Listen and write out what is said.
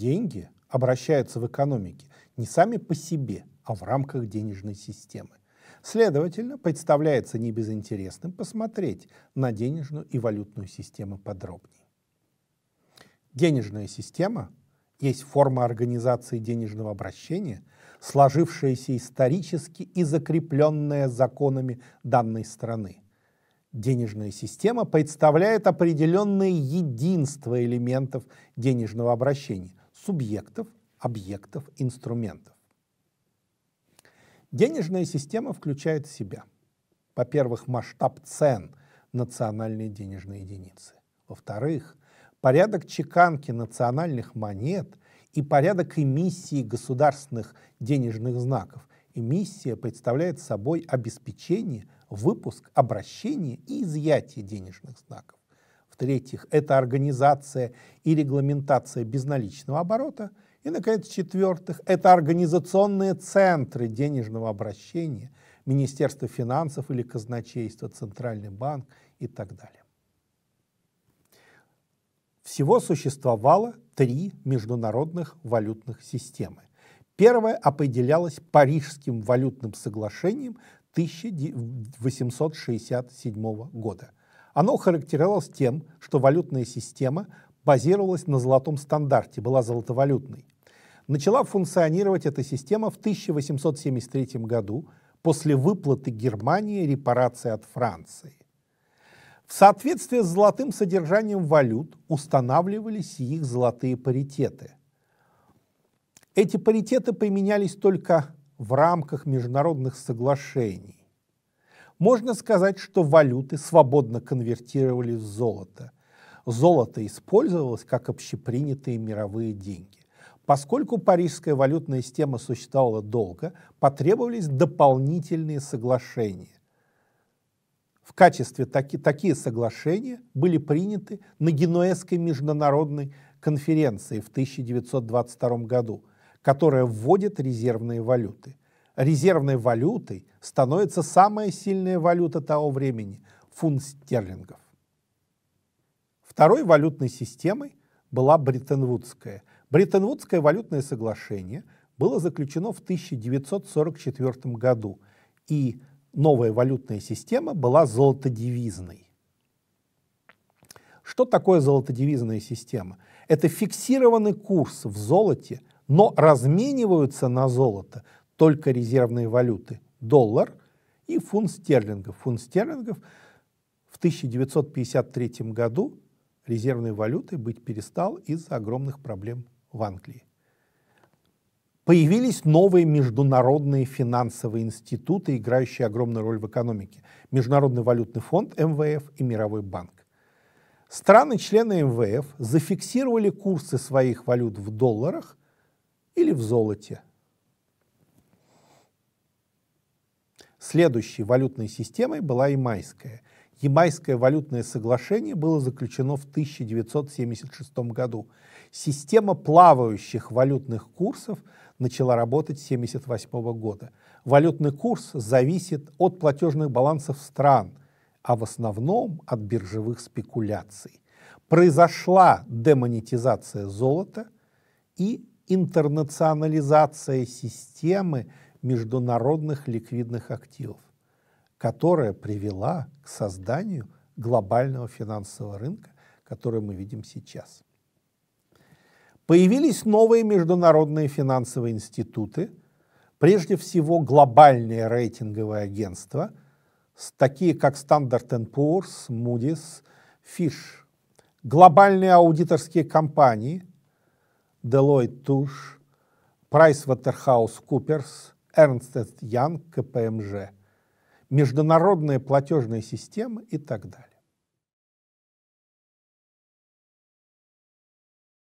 деньги обращаются в экономике не сами по себе, а в рамках денежной системы. Следовательно, представляется небезынтересным посмотреть на денежную и валютную системы подробнее. Денежная система есть форма организации денежного обращения, сложившаяся исторически и закрепленная законами данной страны – Денежная система представляет определенное единство элементов денежного обращения – субъектов, объектов, инструментов. Денежная система включает в себя, во-первых, масштаб цен национальной денежной единицы, во-вторых, порядок чеканки национальных монет и порядок эмиссии государственных денежных знаков Эмиссия представляет собой обеспечение, выпуск, обращение и изъятие денежных знаков. В-третьих, это организация и регламентация безналичного оборота. И, наконец, в-четвертых, это организационные центры денежного обращения, Министерство финансов или казначейство, Центральный банк и так далее. Всего существовало три международных валютных системы Первое определялось Парижским валютным соглашением 1867 года. Оно характеризовалось тем, что валютная система базировалась на золотом стандарте, была золотовалютной. Начала функционировать эта система в 1873 году после выплаты Германии репарации от Франции. В соответствии с золотым содержанием валют устанавливались и их золотые паритеты. Эти паритеты применялись только в рамках международных соглашений. Можно сказать, что валюты свободно конвертировали в золото. Золото использовалось как общепринятые мировые деньги. Поскольку парижская валютная система существовала долго, потребовались дополнительные соглашения. В качестве таки, такие соглашения были приняты на Генуэзской международной конференции в 1922 году – которая вводит резервные валюты. Резервной валютой становится самая сильная валюта того времени – фунт стерлингов. Второй валютной системой была Бреттенвудская. Бреттенвудское валютное соглашение было заключено в 1944 году, и новая валютная система была золотодевизной. Что такое золотодевизная система? Это фиксированный курс в золоте но размениваются на золото только резервные валюты – доллар и фунт стерлингов. Фунт стерлингов в 1953 году резервной валютой быть перестал из-за огромных проблем в Англии. Появились новые международные финансовые институты, играющие огромную роль в экономике. Международный валютный фонд МВФ и Мировой банк. Страны-члены МВФ зафиксировали курсы своих валют в долларах или в золоте. Следующей валютной системой была ямайская. Ямайское валютное соглашение было заключено в 1976 году. Система плавающих валютных курсов начала работать с 1978 года. Валютный курс зависит от платежных балансов стран, а в основном от биржевых спекуляций. Произошла демонетизация золота и интернационализация системы международных ликвидных активов, которая привела к созданию глобального финансового рынка, который мы видим сейчас. Появились новые международные финансовые институты, прежде всего глобальные рейтинговые агентства, такие как Standard Poor's, Moody's, Fish, глобальные аудиторские компании – Deloitte Touche, PricewaterhouseCoopers, Ernst Young, КПМЖ, международные платежные системы и так далее.